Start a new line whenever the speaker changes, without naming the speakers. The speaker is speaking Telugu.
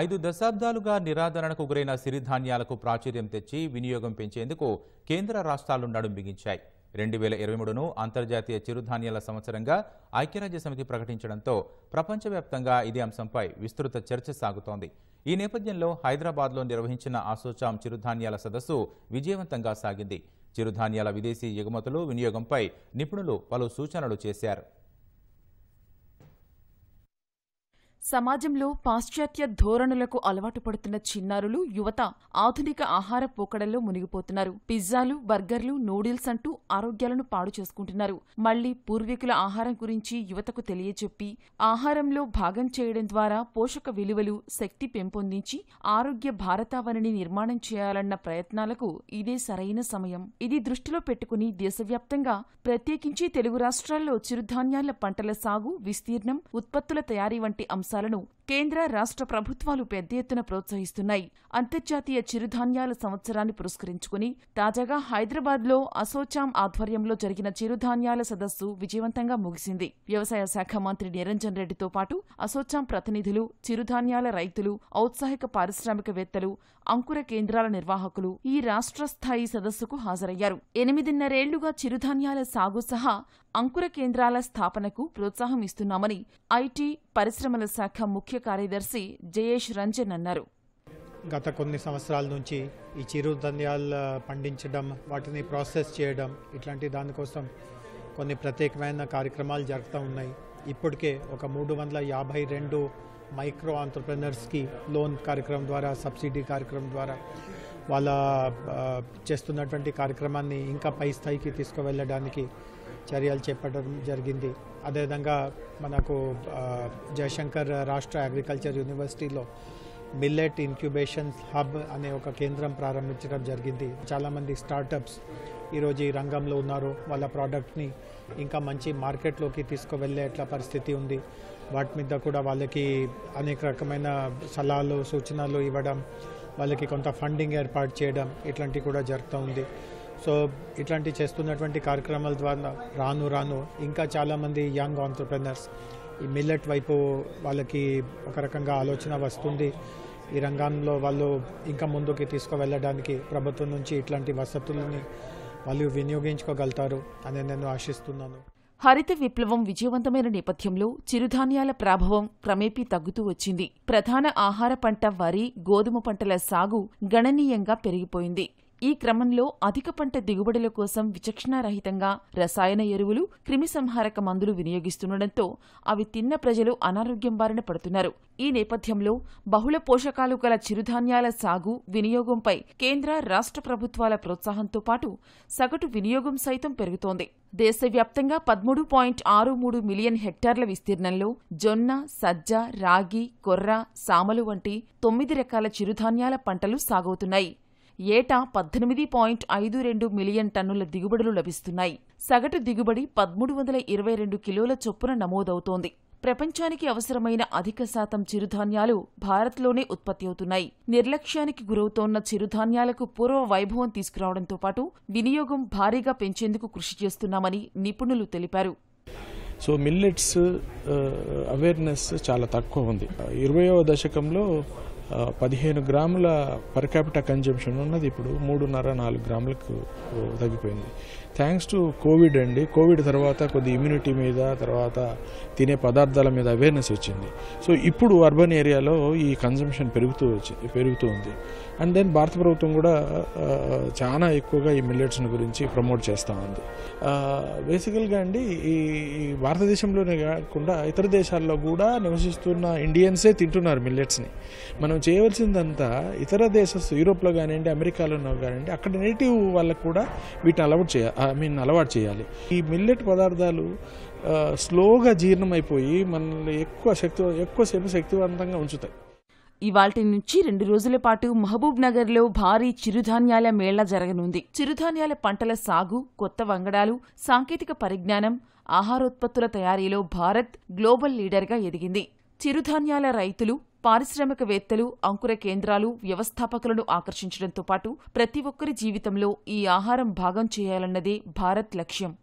ఐదు దశాబ్దాలుగా నిరాదరణకు గురైన సిరిధాన్యాలకు ప్రాచుర్యం తెచ్చి వినియోగం పెంచేందుకు కేంద్ర రాష్ట్రాలు నడుం బిగించాయి రెండు వేల ఇరవై మూడును అంతర్జాతీయ చిరుధాన్యాల సంవత్సరంగా ఐక్యరాజ్య సమితి ప్రకటించడంతో ప్రపంచవ్యాప్తంగా ఇదే అంశంపై విస్తృత చర్చ సాగుతోంది ఈ నేపథ్యంలో హైదరాబాద్లో నిర్వహించిన ఆసోచాం చిరుధాన్యాల సదస్సు విజయవంతంగా సాగింది చిరుధాన్యాల విదేశీ ఎగుమతులు వినియోగంపై నిపుణులు పలు సూచనలు చేశారు
సమాజంలో పాశ్చాత్య ధోరణులకు అలవాటు పడుతున్న చిన్నారులు యువత ఆధునిక ఆహార పోకడల్లో మునిగిపోతున్నారు పిజ్జాలు బర్గర్లు నూడిల్స్ అంటూ ఆరోగ్యాలను పాడు చేసుకుంటున్నారు మళ్లీ పూర్వీకుల ఆహారం గురించి యువతకు తెలియచెప్పి ఆహారంలో భాగం చేయడం ద్వారా పోషక విలువలు శక్తి పెంపొందించి ఆరోగ్య భారతావనిని నిర్మాణం చేయాలన్న ప్రయత్నాలకు ఇదే సరైన సమయం ఇది దృష్టిలో పెట్టుకుని దేశవ్యాప్తంగా ప్రత్యేకించి తెలుగు రాష్ట్రాల్లో చిరుధాన్యాల పంటల సాగు విస్తీర్ణం ఉత్పత్తుల తయారీ వంటి అంశాలు అంశాలను కేంద్ర రాష్ట్ర ప్రభుత్వాలు పెద్ద ఎత్తున ప్రోత్సహిస్తున్నాయి అంతర్జాతీయ చిరుధాన్యాల సంవత్సరాన్ని పురస్కరించుకుని తాజాగా హైదరాబాద్లో అసోచాం ఆధ్వర్యంలో జరిగిన చిరుధాన్యాల సదస్సు విజయవంతంగా ముగిసింది వ్యవసాయ శాఖ మంత్రి నిరంజన్ రెడ్డితో పాటు అసోచాం ప్రతినిధులు చిరుధాన్యాల రైతులు ఔత్సాహిక పారిశ్రామికవేత్తలు అంకుర కేంద్రాల నిర్వాహకులు ఈ రాష్ట్ర స్థాయి సదస్సుకు హాజరయ్యారు ఎనిమిదిన్నరేళ్లుగా చిరుధాన్యాల సాగు సహా అంకుర కేంద్రాల స్థాపనకు ప్రోత్సాహం ఇస్తున్నామని ఐటీ పరిశ్రమల శాఖ ముఖ్య కార్యదర్శి జయేష్ రంజన్ అన్నారు
గత కొన్ని సంవత్సరాల నుంచి ఈ చిరుధాన్యాలు పండించడం వాటిని ప్రాసెస్ చేయడం ఇట్లాంటి దానికోసం కొన్ని ప్రత్యేకమైన కార్యక్రమాలు జరుగుతూ ఉన్నాయి ఇప్పటికే ఒక మూడు వందల యాభై రెండు మైక్రో ఆంటర్ప్రినర్స్కి లోన్ కార్యక్రమం ద్వారా సబ్సిడీ కార్యక్రమం ద్వారా వాళ్ళ చేస్తున్నటువంటి కార్యక్రమాన్ని ఇంకా పై స్థాయికి తీసుకువెళ్ళడానికి చర్యలు చేపట్టడం జరిగింది అదేవిధంగా మనకు జయశంకర్ రాష్ట్ర అగ్రికల్చర్ యూనివర్సిటీలో మిల్లెట్ ఇన్క్యుబేషన్ హబ్ అనే ఒక కేంద్రం ప్రారంభించడం జరిగింది చాలామంది స్టార్టప్స్ ఈరోజు ఈ రంగంలో ఉన్నారు వాళ్ళ ప్రోడక్ట్ని ఇంకా మంచి మార్కెట్లోకి తీసుకువెళ్ళే ఎట్లా పరిస్థితి ఉంది వాటి మీద కూడా వాళ్ళకి అనేక రకమైన సలహాలు సూచనలు ఇవ్వడం వాళ్ళకి కొంత ఫండింగ్ ఏర్పాటు చేయడం ఇట్లాంటివి కూడా జరుగుతూ ఉంది సో ఇట్లాంటి చేస్తున్నటువంటి కార్యక్రమాల ద్వారా రాను రాను ఇంకా చాలామంది యంగ్ ఆంటర్ప్రినర్స్ ఈ మిల్లెట్ వైపు వాళ్ళకి ఒక రకంగా ఆలోచన వస్తుంది ఈ రంగంలో వాళ్ళు ఇంకా ముందుకి తీసుకువెళ్ళడానికి ప్రభుత్వం నుంచి ఇట్లాంటి వసతులని వాళ్ళు వినియోగించుకోగలుగుతారు అని నేను ఆశిస్తున్నాను
హరిత విప్లవం విజయవంతమైన నేపథ్యంలో చిరుధాన్యాల ప్రభావం క్రమేపీ తగ్గుతూ వచ్చింది ప్రధాన ఆహార పంట వరి గోధుమ పంటల సాగు గణనీయంగా పెరిగిపోయింది ఈ క్రమంలో అధిక పంట దిగుబడుల కోసం విచక్షణారహితంగా రసాయన ఎరువులు క్రిమిసంహారక మందులు వినియోగిస్తుండటంతో అవి తిన్న ప్రజలు అనారోగ్యం బారిన పడుతున్నారు ఈ నేపథ్యంలో బహుళ పోషకాలు గల చిరుధాన్యాల సాగు వినియోగంపై కేంద్ర రాష్ట్ర ప్రభుత్వాల ప్రోత్సాహంతో పాటు సగటు వినియోగం సైతం పెరుగుతోంది దేశవ్యాప్తంగా పదమూడు పాయింట్ ఆరు మూడు మిలియన్ హెక్టార్ల విస్తీర్ణంలో జొన్న సజ్జ రాగి కొర్ర సామలు వంటి తొమ్మిది రకాల చిరుధాన్యాల పంటలు సాగవుతున్నాయి ఏటా పద్దెనిమిది పాయింట్ ఐదు రెండు మిలియన్ టన్నుల దిగుబడులు లభిస్తున్నాయి సగటు దిగుబడి పదమూడు వందల ఇరవై రెండు కిలోల చొప్పున నమోదవుతోంది ప్రపంచానికి అవసరమైన అధిక శాతం చిరుధాన్యాలు భారత్లోనే ఉత్పత్తి అవుతున్నాయి నిర్లక్ష్యానికి గురవుతోన్న చిరుధాన్యాలకు పూర్వ వైభవం తీసుకురావడంతో పాటు వినియోగం భారీగా పెంచేందుకు కృషి చేస్తున్నామని నిపుణులు తెలిపారు
సో మిల్లెట్స్ అవేర్నెస్ చాలా తక్కువ ఉంది ఇరవయో దశకంలో పదిహేను గ్రాముల పర్ కన్జంప్షన్ ఉన్నది ఇప్పుడు మూడున్నర నాలుగు గ్రాములకు తగ్గిపోయింది థ్యాంక్స్ టు కోవిడ్ అండి కోవిడ్ తర్వాత కొద్ది ఇమ్యూనిటీ మీద తర్వాత తినే పదార్థాల మీద అవేర్నెస్ వచ్చింది సో ఇప్పుడు అర్బన్ ఏరియాలో ఈ కన్జంప్షన్ పెరుగుతూ వచ్చి పెరుగుతూ ఉంది అండ్ దెన్ భారత ప్రభుత్వం కూడా చాలా ఎక్కువగా ఈ మిల్లెట్స్ని గురించి ప్రమోట్ చేస్తూ ఉంది బేసికల్గా అండి ఈ భారతదేశంలోనే కాకుండా ఇతర దేశాల్లో కూడా నివసిస్తున్న ఇండియన్సే తింటున్నారు మిల్లెట్స్ని మనం చేయవలసిందంతా ఇతర దేశ యూరోప్లో కానివ్వండి అమెరికాలోనో కానివ్వండి అక్కడ నేటివ్ వాళ్ళకు కూడా వీటిని అలవాటు చేయాలి ఐ మీన్ అలవాటు చేయాలి ఈ మిల్లెట్ పదార్థాలు స్లోగా జీర్ణమైపోయి మనల్ని ఎక్కువ శక్తి ఎక్కువసేపు శక్తివంతంగా ఉంచుతాయి
ఇవాల్టి నుంచి రెండు రోజుల పాటు మహబూబ్ నగర్లో భారీ చిరుధాన్యాల మేళా జరగనుంది చిరుధాన్యాల పంటల సాగు కొత్త వంగడాలు సాంకేతిక పరిజ్ఞానం ఆహారోత్పత్తుల తయారీలో భారత్ గ్లోబల్ లీడర్గా ఎదిగింది చిరుధాన్యాల రైతులు పారిశ్రామికవేత్తలు అంకుర కేంద్రాలు వ్యవస్థాపకులను ఆకర్షించడంతో పాటు ప్రతి ఒక్కరి జీవితంలో ఈ ఆహారం భాగం చేయాలన్నదే భారత్ లక్ష్యం